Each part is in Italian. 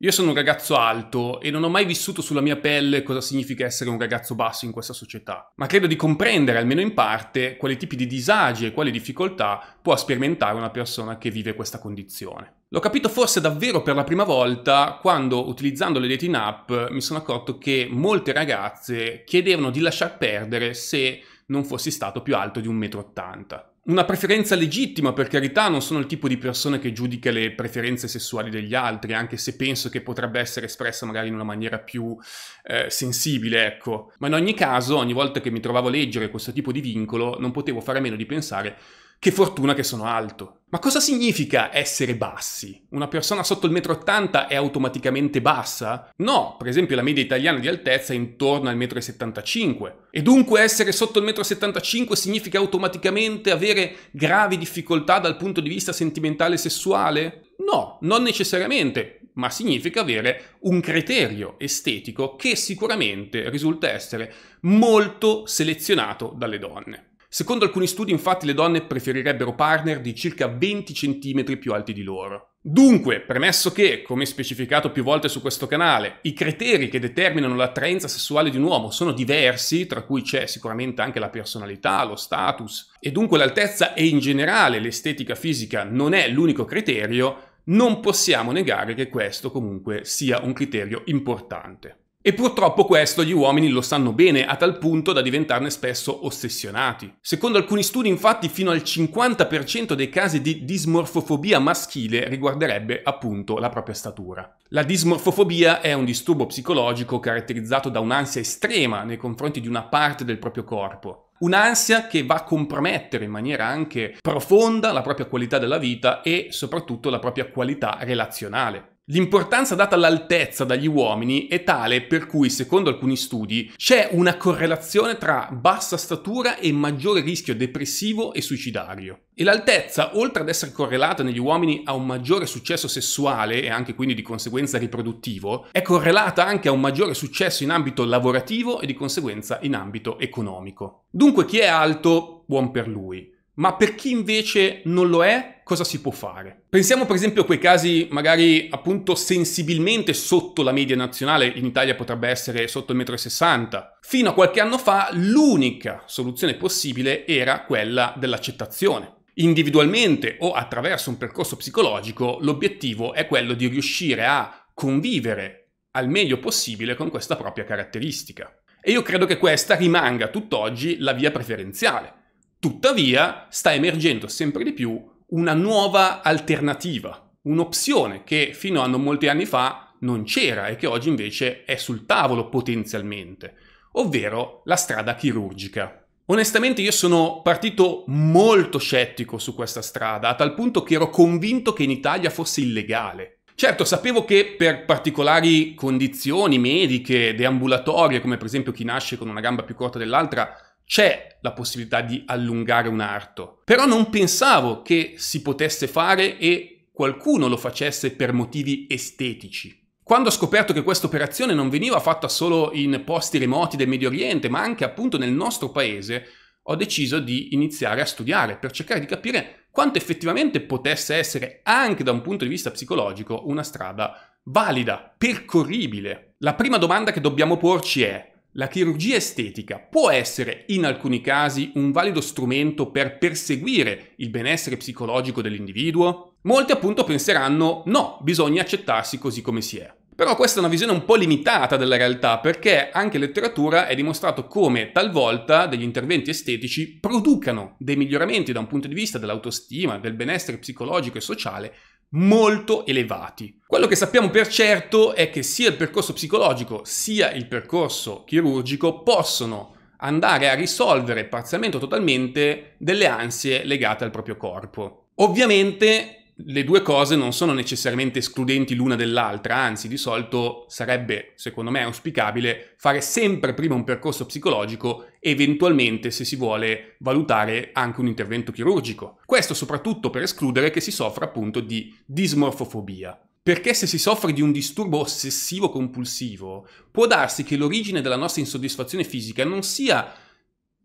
Io sono un ragazzo alto e non ho mai vissuto sulla mia pelle cosa significa essere un ragazzo basso in questa società, ma credo di comprendere, almeno in parte, quali tipi di disagi e quali difficoltà può sperimentare una persona che vive questa condizione. L'ho capito forse davvero per la prima volta quando, utilizzando le dating app, mi sono accorto che molte ragazze chiedevano di lasciar perdere se non fossi stato più alto di 1,80 m. Una preferenza legittima, per carità, non sono il tipo di persona che giudica le preferenze sessuali degli altri, anche se penso che potrebbe essere espressa magari in una maniera più eh, sensibile, ecco. Ma in ogni caso, ogni volta che mi trovavo a leggere questo tipo di vincolo, non potevo fare a meno di pensare che fortuna che sono alto. Ma cosa significa essere bassi? Una persona sotto il metro 80 è automaticamente bassa? No, per esempio la media italiana di altezza è intorno al metro 75. E dunque essere sotto il metro 75 significa automaticamente avere gravi difficoltà dal punto di vista sentimentale e sessuale? No, non necessariamente, ma significa avere un criterio estetico che sicuramente risulta essere molto selezionato dalle donne. Secondo alcuni studi infatti le donne preferirebbero partner di circa 20 cm più alti di loro. Dunque, premesso che, come specificato più volte su questo canale, i criteri che determinano l'attraenza sessuale di un uomo sono diversi, tra cui c'è sicuramente anche la personalità, lo status, e dunque l'altezza e in generale l'estetica fisica non è l'unico criterio, non possiamo negare che questo comunque sia un criterio importante. E purtroppo questo gli uomini lo sanno bene, a tal punto da diventarne spesso ossessionati. Secondo alcuni studi, infatti, fino al 50% dei casi di dismorfofobia maschile riguarderebbe appunto la propria statura. La dismorfofobia è un disturbo psicologico caratterizzato da un'ansia estrema nei confronti di una parte del proprio corpo, Un'ansia che va a compromettere in maniera anche profonda la propria qualità della vita e soprattutto la propria qualità relazionale. L'importanza data all'altezza dagli uomini è tale per cui, secondo alcuni studi, c'è una correlazione tra bassa statura e maggiore rischio depressivo e suicidario. E l'altezza, oltre ad essere correlata negli uomini a un maggiore successo sessuale e anche quindi di conseguenza riproduttivo, è correlata anche a un maggiore successo in ambito lavorativo e di conseguenza in ambito economico. Dunque chi è alto, buon per lui ma per chi invece non lo è, cosa si può fare? Pensiamo per esempio a quei casi magari appunto sensibilmente sotto la media nazionale, in Italia potrebbe essere sotto il 1,60 m. Fino a qualche anno fa l'unica soluzione possibile era quella dell'accettazione. Individualmente o attraverso un percorso psicologico l'obiettivo è quello di riuscire a convivere al meglio possibile con questa propria caratteristica. E io credo che questa rimanga tutt'oggi la via preferenziale. Tuttavia sta emergendo sempre di più una nuova alternativa, un'opzione che fino a non molti anni fa non c'era e che oggi invece è sul tavolo potenzialmente, ovvero la strada chirurgica. Onestamente io sono partito molto scettico su questa strada, a tal punto che ero convinto che in Italia fosse illegale. Certo, sapevo che per particolari condizioni mediche, deambulatorie, come per esempio chi nasce con una gamba più corta dell'altra, c'è la possibilità di allungare un arto, però non pensavo che si potesse fare e qualcuno lo facesse per motivi estetici. Quando ho scoperto che questa operazione non veniva fatta solo in posti remoti del Medio Oriente, ma anche appunto nel nostro paese, ho deciso di iniziare a studiare per cercare di capire quanto effettivamente potesse essere, anche da un punto di vista psicologico, una strada valida, percorribile. La prima domanda che dobbiamo porci è la chirurgia estetica può essere in alcuni casi un valido strumento per perseguire il benessere psicologico dell'individuo? Molti appunto penseranno no, bisogna accettarsi così come si è. Però questa è una visione un po' limitata della realtà perché anche letteratura è dimostrato come talvolta degli interventi estetici producano dei miglioramenti da un punto di vista dell'autostima, del benessere psicologico e sociale, molto elevati. Quello che sappiamo per certo è che sia il percorso psicologico sia il percorso chirurgico possono andare a risolvere parzialmente o totalmente delle ansie legate al proprio corpo. Ovviamente le due cose non sono necessariamente escludenti l'una dell'altra, anzi di solito sarebbe, secondo me, auspicabile fare sempre prima un percorso psicologico, eventualmente se si vuole valutare anche un intervento chirurgico. Questo soprattutto per escludere che si soffra appunto di dismorfofobia. Perché se si soffre di un disturbo ossessivo compulsivo, può darsi che l'origine della nostra insoddisfazione fisica non sia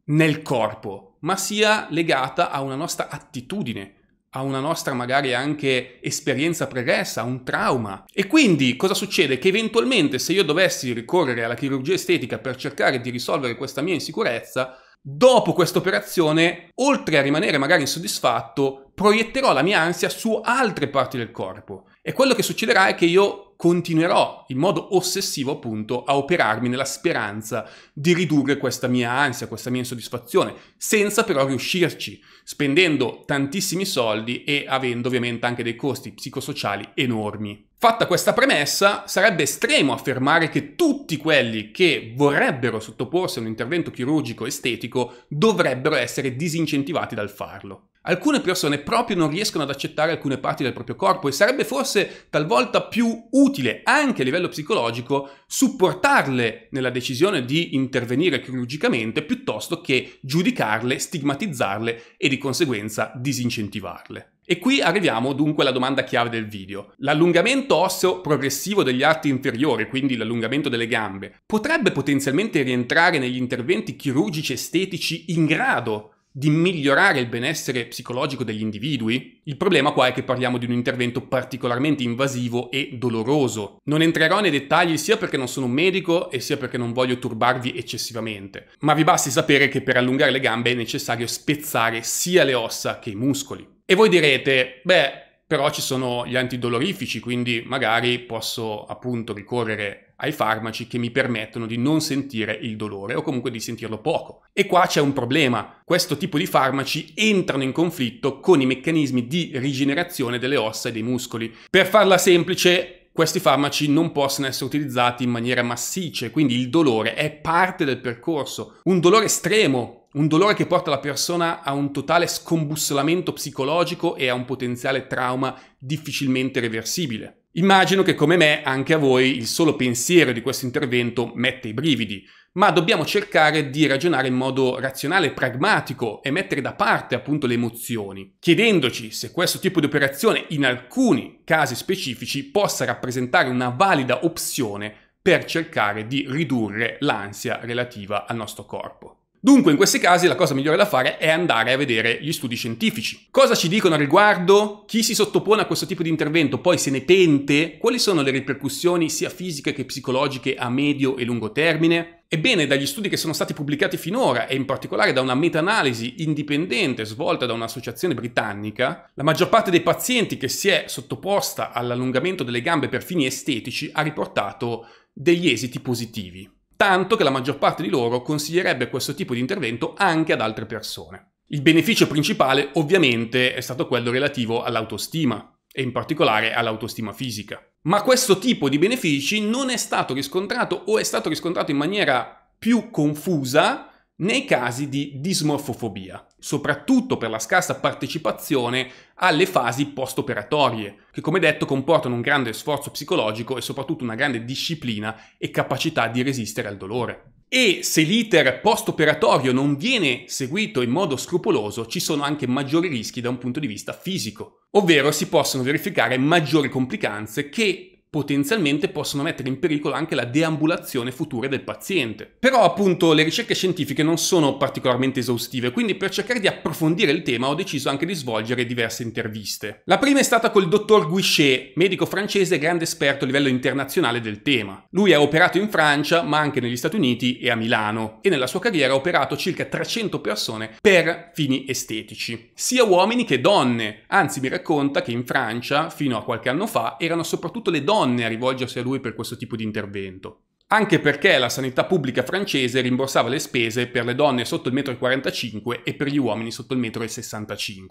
nel corpo, ma sia legata a una nostra attitudine a una nostra magari anche esperienza pregressa, un trauma. E quindi cosa succede? Che eventualmente se io dovessi ricorrere alla chirurgia estetica per cercare di risolvere questa mia insicurezza, dopo questa operazione, oltre a rimanere magari insoddisfatto, proietterò la mia ansia su altre parti del corpo. E quello che succederà è che io continuerò in modo ossessivo appunto a operarmi nella speranza di ridurre questa mia ansia, questa mia insoddisfazione, senza però riuscirci, spendendo tantissimi soldi e avendo ovviamente anche dei costi psicosociali enormi. Fatta questa premessa, sarebbe estremo affermare che tutti quelli che vorrebbero sottoporsi a un intervento chirurgico estetico dovrebbero essere disincentivati dal farlo. Alcune persone proprio non riescono ad accettare alcune parti del proprio corpo e sarebbe forse talvolta più utile utile anche a livello psicologico supportarle nella decisione di intervenire chirurgicamente piuttosto che giudicarle, stigmatizzarle e di conseguenza disincentivarle. E qui arriviamo dunque alla domanda chiave del video. L'allungamento osseo progressivo degli arti inferiori, quindi l'allungamento delle gambe, potrebbe potenzialmente rientrare negli interventi chirurgici estetici in grado di migliorare il benessere psicologico degli individui? Il problema qua è che parliamo di un intervento particolarmente invasivo e doloroso. Non entrerò nei dettagli sia perché non sono un medico e sia perché non voglio turbarvi eccessivamente, ma vi basti sapere che per allungare le gambe è necessario spezzare sia le ossa che i muscoli. E voi direte, beh, però ci sono gli antidolorifici, quindi magari posso appunto ricorrere ai farmaci che mi permettono di non sentire il dolore o comunque di sentirlo poco. E qua c'è un problema, questo tipo di farmaci entrano in conflitto con i meccanismi di rigenerazione delle ossa e dei muscoli. Per farla semplice, questi farmaci non possono essere utilizzati in maniera massiccia, quindi il dolore è parte del percorso. Un dolore estremo, un dolore che porta la persona a un totale scombussolamento psicologico e a un potenziale trauma difficilmente reversibile. Immagino che come me anche a voi il solo pensiero di questo intervento mette i brividi, ma dobbiamo cercare di ragionare in modo razionale e pragmatico e mettere da parte appunto le emozioni, chiedendoci se questo tipo di operazione in alcuni casi specifici possa rappresentare una valida opzione per cercare di ridurre l'ansia relativa al nostro corpo. Dunque in questi casi la cosa migliore da fare è andare a vedere gli studi scientifici. Cosa ci dicono al riguardo? Chi si sottopone a questo tipo di intervento poi se ne pente? Quali sono le ripercussioni sia fisiche che psicologiche a medio e lungo termine? Ebbene, dagli studi che sono stati pubblicati finora e in particolare da una meta-analisi indipendente svolta da un'associazione britannica, la maggior parte dei pazienti che si è sottoposta all'allungamento delle gambe per fini estetici ha riportato degli esiti positivi tanto che la maggior parte di loro consiglierebbe questo tipo di intervento anche ad altre persone. Il beneficio principale ovviamente è stato quello relativo all'autostima e in particolare all'autostima fisica. Ma questo tipo di benefici non è stato riscontrato o è stato riscontrato in maniera più confusa nei casi di dismorfofobia, soprattutto per la scarsa partecipazione alle fasi post-operatorie, che come detto comportano un grande sforzo psicologico e soprattutto una grande disciplina e capacità di resistere al dolore. E se l'iter post-operatorio non viene seguito in modo scrupoloso, ci sono anche maggiori rischi da un punto di vista fisico, ovvero si possono verificare maggiori complicanze che potenzialmente possono mettere in pericolo anche la deambulazione futura del paziente. Però appunto le ricerche scientifiche non sono particolarmente esaustive, quindi per cercare di approfondire il tema ho deciso anche di svolgere diverse interviste. La prima è stata col dottor Guichet, medico francese e grande esperto a livello internazionale del tema. Lui ha operato in Francia, ma anche negli Stati Uniti e a Milano, e nella sua carriera ha operato circa 300 persone per fini estetici, sia uomini che donne. Anzi, mi racconta che in Francia, fino a qualche anno fa, erano soprattutto le donne nonne a rivolgersi a lui per questo tipo di intervento. Anche perché la sanità pubblica francese rimborsava le spese per le donne sotto il 1,45 m e per gli uomini sotto il 1,65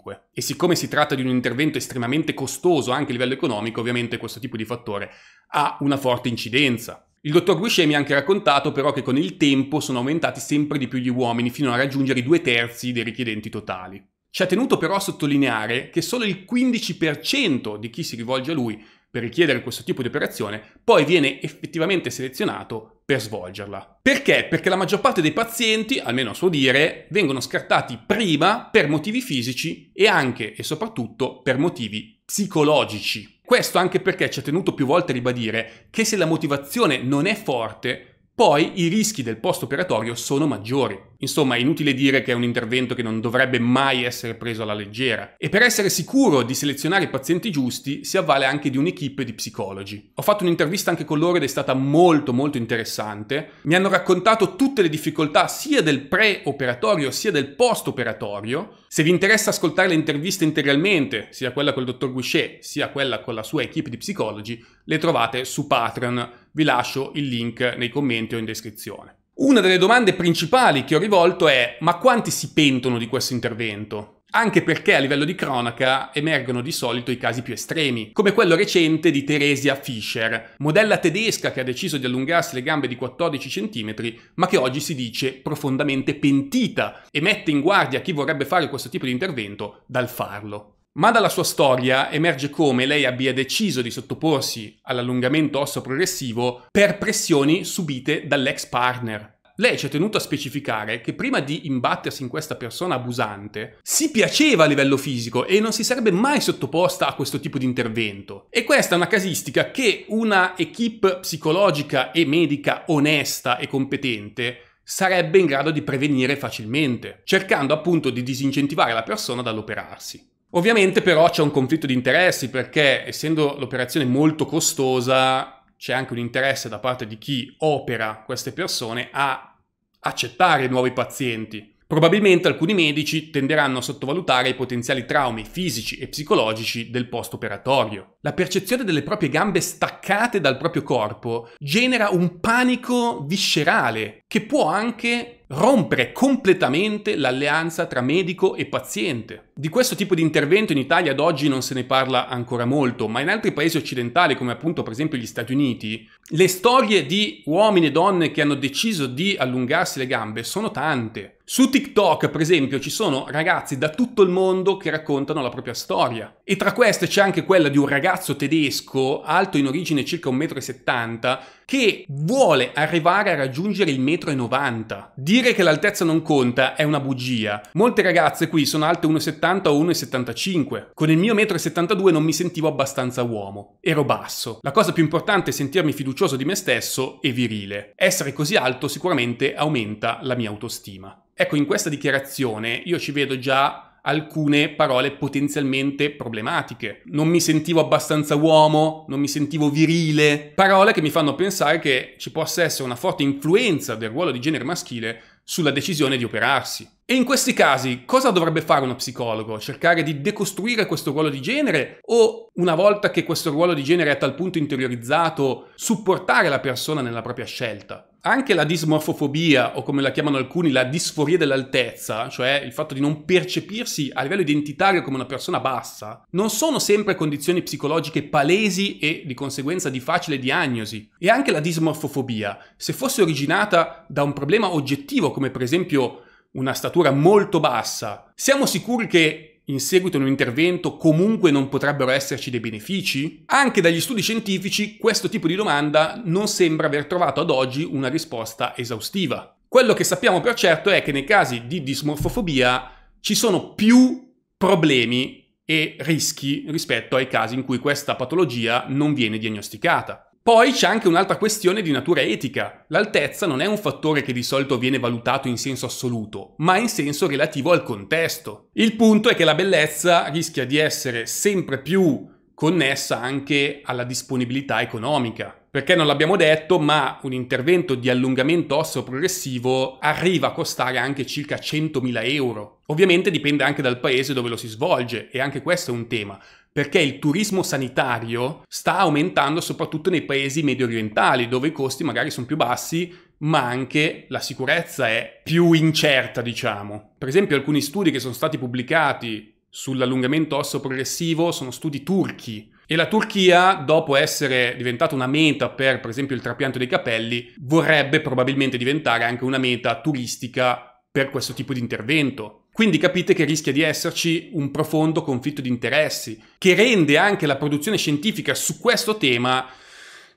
m. E siccome si tratta di un intervento estremamente costoso anche a livello economico, ovviamente questo tipo di fattore ha una forte incidenza. Il dottor Guichet mi ha anche raccontato però che con il tempo sono aumentati sempre di più gli uomini fino a raggiungere i due terzi dei richiedenti totali. Ci ha tenuto però a sottolineare che solo il 15% di chi si rivolge a lui per richiedere questo tipo di operazione, poi viene effettivamente selezionato per svolgerla. Perché? Perché la maggior parte dei pazienti, almeno a suo dire, vengono scartati prima per motivi fisici e anche e soprattutto per motivi psicologici. Questo anche perché ci ha tenuto più volte a ribadire che se la motivazione non è forte, poi i rischi del post operatorio sono maggiori. Insomma, è inutile dire che è un intervento che non dovrebbe mai essere preso alla leggera. E per essere sicuro di selezionare i pazienti giusti, si avvale anche di un'equipe di psicologi. Ho fatto un'intervista anche con loro ed è stata molto molto interessante. Mi hanno raccontato tutte le difficoltà sia del pre-operatorio sia del post-operatorio. Se vi interessa ascoltare le interviste integralmente, sia quella col dottor Guichet, sia quella con la sua equipe di psicologi, le trovate su Patreon. Vi lascio il link nei commenti o in descrizione. Una delle domande principali che ho rivolto è ma quanti si pentono di questo intervento? anche perché a livello di cronaca emergono di solito i casi più estremi, come quello recente di Teresia Fischer, modella tedesca che ha deciso di allungarsi le gambe di 14 cm, ma che oggi si dice profondamente pentita e mette in guardia chi vorrebbe fare questo tipo di intervento dal farlo. Ma dalla sua storia emerge come lei abbia deciso di sottoporsi all'allungamento osso progressivo per pressioni subite dall'ex partner. Lei ci ha tenuto a specificare che prima di imbattersi in questa persona abusante, si piaceva a livello fisico e non si sarebbe mai sottoposta a questo tipo di intervento. E questa è una casistica che una equip psicologica e medica onesta e competente sarebbe in grado di prevenire facilmente, cercando appunto di disincentivare la persona dall'operarsi. Ovviamente però c'è un conflitto di interessi perché essendo l'operazione molto costosa c'è anche un interesse da parte di chi opera queste persone a accettare nuovi pazienti. Probabilmente alcuni medici tenderanno a sottovalutare i potenziali traumi fisici e psicologici del post-operatorio. La percezione delle proprie gambe staccate dal proprio corpo genera un panico viscerale che può anche rompere completamente l'alleanza tra medico e paziente. Di questo tipo di intervento in Italia ad oggi non se ne parla ancora molto, ma in altri paesi occidentali, come appunto per esempio gli Stati Uniti, le storie di uomini e donne che hanno deciso di allungarsi le gambe sono tante. Su TikTok, per esempio, ci sono ragazzi da tutto il mondo che raccontano la propria storia. E tra queste c'è anche quella di un ragazzo tedesco, alto in origine circa 1,70 m, che vuole arrivare a raggiungere il 1,90 m. Dire che l'altezza non conta è una bugia. Molte ragazze qui sono alte 1,70 m o 1,75. Con il mio 1,72 m non mi sentivo abbastanza uomo. Ero basso. La cosa più importante è sentirmi fiducioso di me stesso e virile. Essere così alto sicuramente aumenta la mia autostima. Ecco, in questa dichiarazione io ci vedo già alcune parole potenzialmente problematiche. Non mi sentivo abbastanza uomo, non mi sentivo virile, parole che mi fanno pensare che ci possa essere una forte influenza del ruolo di genere maschile sulla decisione di operarsi. E in questi casi cosa dovrebbe fare uno psicologo? Cercare di decostruire questo ruolo di genere o una volta che questo ruolo di genere è a tal punto interiorizzato, supportare la persona nella propria scelta? anche la dismorfofobia, o come la chiamano alcuni, la disforia dell'altezza, cioè il fatto di non percepirsi a livello identitario come una persona bassa, non sono sempre condizioni psicologiche palesi e di conseguenza di facile diagnosi. E anche la dismorfofobia, se fosse originata da un problema oggettivo, come per esempio una statura molto bassa, siamo sicuri che in seguito a un intervento comunque non potrebbero esserci dei benefici? Anche dagli studi scientifici questo tipo di domanda non sembra aver trovato ad oggi una risposta esaustiva. Quello che sappiamo per certo è che nei casi di dismorfofobia ci sono più problemi e rischi rispetto ai casi in cui questa patologia non viene diagnosticata. Poi c'è anche un'altra questione di natura etica. L'altezza non è un fattore che di solito viene valutato in senso assoluto, ma in senso relativo al contesto. Il punto è che la bellezza rischia di essere sempre più connessa anche alla disponibilità economica. Perché non l'abbiamo detto, ma un intervento di allungamento osseo progressivo arriva a costare anche circa 100.000 euro. Ovviamente dipende anche dal paese dove lo si svolge, e anche questo è un tema perché il turismo sanitario sta aumentando soprattutto nei paesi medio orientali, dove i costi magari sono più bassi, ma anche la sicurezza è più incerta, diciamo. Per esempio, alcuni studi che sono stati pubblicati sull'allungamento osso progressivo sono studi turchi. E la Turchia, dopo essere diventata una meta per, per esempio, il trapianto dei capelli, vorrebbe probabilmente diventare anche una meta turistica per questo tipo di intervento. Quindi capite che rischia di esserci un profondo conflitto di interessi, che rende anche la produzione scientifica su questo tema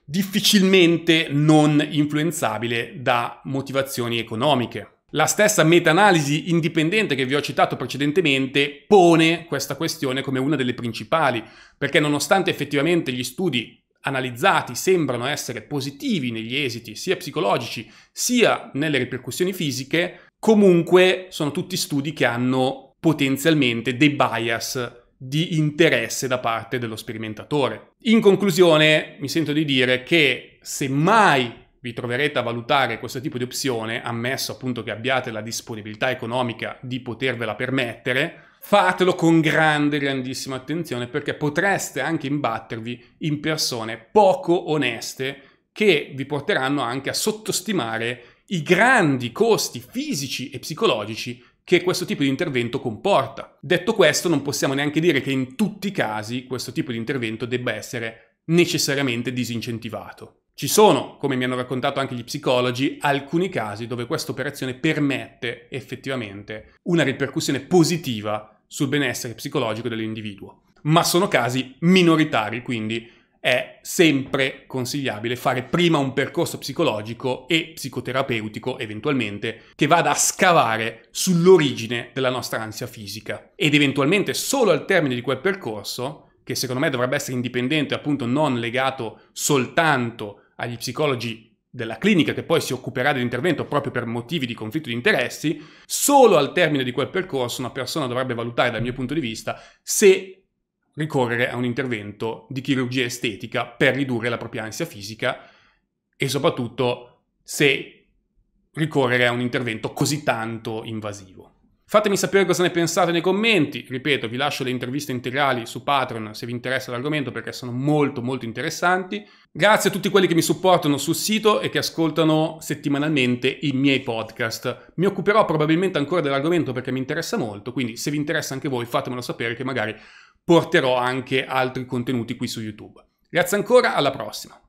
difficilmente non influenzabile da motivazioni economiche. La stessa meta-analisi indipendente che vi ho citato precedentemente pone questa questione come una delle principali, perché nonostante effettivamente gli studi analizzati sembrano essere positivi negli esiti sia psicologici sia nelle ripercussioni fisiche, comunque sono tutti studi che hanno potenzialmente dei bias di interesse da parte dello sperimentatore. In conclusione, mi sento di dire che se mai vi troverete a valutare questo tipo di opzione, ammesso appunto che abbiate la disponibilità economica di potervela permettere, fatelo con grande, grandissima attenzione perché potreste anche imbattervi in persone poco oneste che vi porteranno anche a sottostimare i grandi costi fisici e psicologici che questo tipo di intervento comporta. Detto questo, non possiamo neanche dire che in tutti i casi questo tipo di intervento debba essere necessariamente disincentivato. Ci sono, come mi hanno raccontato anche gli psicologi, alcuni casi dove questa operazione permette effettivamente una ripercussione positiva sul benessere psicologico dell'individuo, ma sono casi minoritari, quindi è sempre consigliabile fare prima un percorso psicologico e psicoterapeutico eventualmente che vada a scavare sull'origine della nostra ansia fisica ed eventualmente solo al termine di quel percorso, che secondo me dovrebbe essere indipendente, appunto non legato soltanto agli psicologi della clinica che poi si occuperà dell'intervento proprio per motivi di conflitto di interessi, solo al termine di quel percorso una persona dovrebbe valutare dal mio punto di vista se ricorrere a un intervento di chirurgia estetica per ridurre la propria ansia fisica e soprattutto se ricorrere a un intervento così tanto invasivo. Fatemi sapere cosa ne pensate nei commenti, ripeto vi lascio le interviste integrali su Patreon se vi interessa l'argomento perché sono molto molto interessanti. Grazie a tutti quelli che mi supportano sul sito e che ascoltano settimanalmente i miei podcast. Mi occuperò probabilmente ancora dell'argomento perché mi interessa molto, quindi se vi interessa anche voi fatemelo sapere che magari porterò anche altri contenuti qui su YouTube. Grazie ancora, alla prossima!